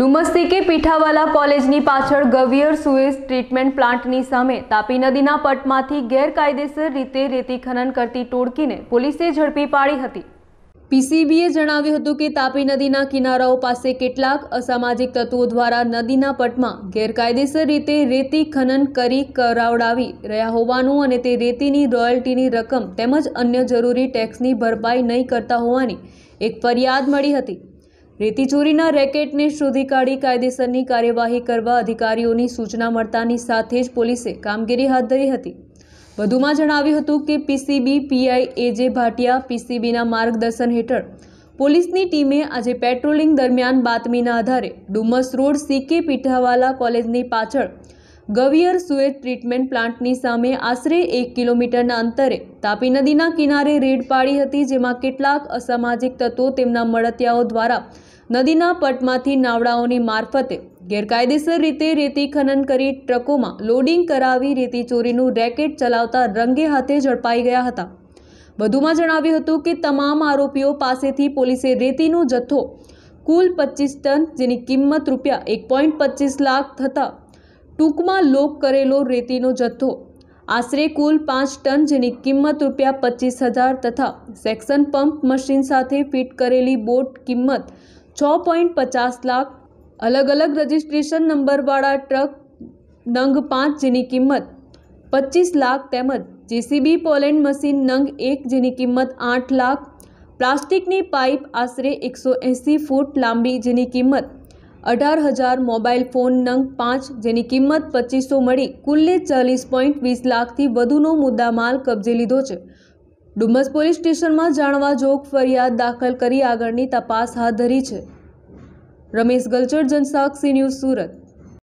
ડુમસથી કે પીઠાવાલા કોલેજની પાછળ ગવિયર સુએઝ ટ્રીટમેન્ટ પ્લાન્ટની સામે તાપી નદીના પટમાંથી ગેરકાયદેસર રીતે રેતી ખનન કરતી ટોળકીને પોલીસે ઝડપી પાડી હતી પીસીબીએ જણાવ્યું હતું કે તાપી નદીના કિનારાઓ પાસે કેટલાક અસામાજિક તત્વો દ્વારા નદીના પટમાં ગેરકાયદેસર રીતે રેતી ખનન કરી કરાવડાવી રહ્યા હોવાનું અને તે રેતીની રોયલ્ટીની રકમ તેમજ અન્ય જરૂરી ટેક્સની ભરપાઈ નહીં કરતા હોવાની એક ફરિયાદ મળી હતી રેતીચોરીના રેકેટને શોધી કાઢી કાયદેસરની કાર્યવાહી કરવા અધિકારીઓની સૂચના મળતાની સાથે જ પોલીસે કામગીરી હાથ ધરી હતી વધુમાં જણાવ્યું હતું કે પીસીબી પીઆઈ એજે ભાટિયા પીસીબીના માર્ગદર્શન હેઠળ પોલીસની ટીમે આજે પેટ્રોલિંગ દરમિયાન બાતમીના આધારે ડુમસ રોડ સીકે પીઠાવાલા કોલેજની પાછળ ગવિયર સુએજ ટ્રીટમેન્ટ પ્લાન્ટની સામે આશરે એક કિલોમીટરના અંતરે તાપી નદીના કિનારે રેડ પાડી હતી જેમાં કેટલાક અસામાજિક તત્વો તેમના મળતિયાઓ દ્વારા નદીના પટમાંથી નાવડાઓની મારફતે ગેરકાયદેસર રીતે રેતી ખનન કરી ટ્રકોમાં લોડિંગ કરાવી રેતી ચોરીનું રેકેટ ચલાવતા રંગે હાથે ઝડપાઈ ગયા હતા વધુમાં જણાવ્યું હતું કે તમામ આરોપીઓ પાસેથી પોલીસે રેતીનો જથ્થો કુલ પચીસ ટન જેની કિંમત રૂપિયા એક પોઈન્ટ પચીસ લાખ થતાં ટૂંકમાં લોક કરેલો રેતીનો જથ્થો આશરે કુલ પાંચ ટન જેની કિંમત રૂપિયા પચીસ હજાર તથા સેક્શન પંપ મશીન સાથે ફિટ કરેલી બોટ કિંમત છ પોઈન્ટ પચાસ લાખ અલગ અલગ રજિસ્ટ્રેશન નંબરવાળા ટ્રક નંગ પાંચ જેની કિંમત પચીસ લાખ તેમજ જેસીબી પોલેન્ડ મશીન નંગ એક જેની કિંમત આઠ લાખ પ્લાસ્ટિકની પાઇપ આશરે એકસો એંસી ફૂટ લાંબી જેની કિંમત અઢાર હજાર મોબાઈલ ફોન નંગ પાંચ જેની કિંમત પચીસો મળી કુલ્લે ચાલીસ પોઈન્ટ વીસ લાખથી વધુનો મુદ્દામાલ કબજે લીધો છે ડુમસ પોલીસ સ્ટેશનમાં જાણવા જોગ ફરિયાદ દાખલ કરી આગળની તપાસ હાથ ધરી છે રમેશ ગલચર જનસાક્ષી ન્યૂઝ સુરત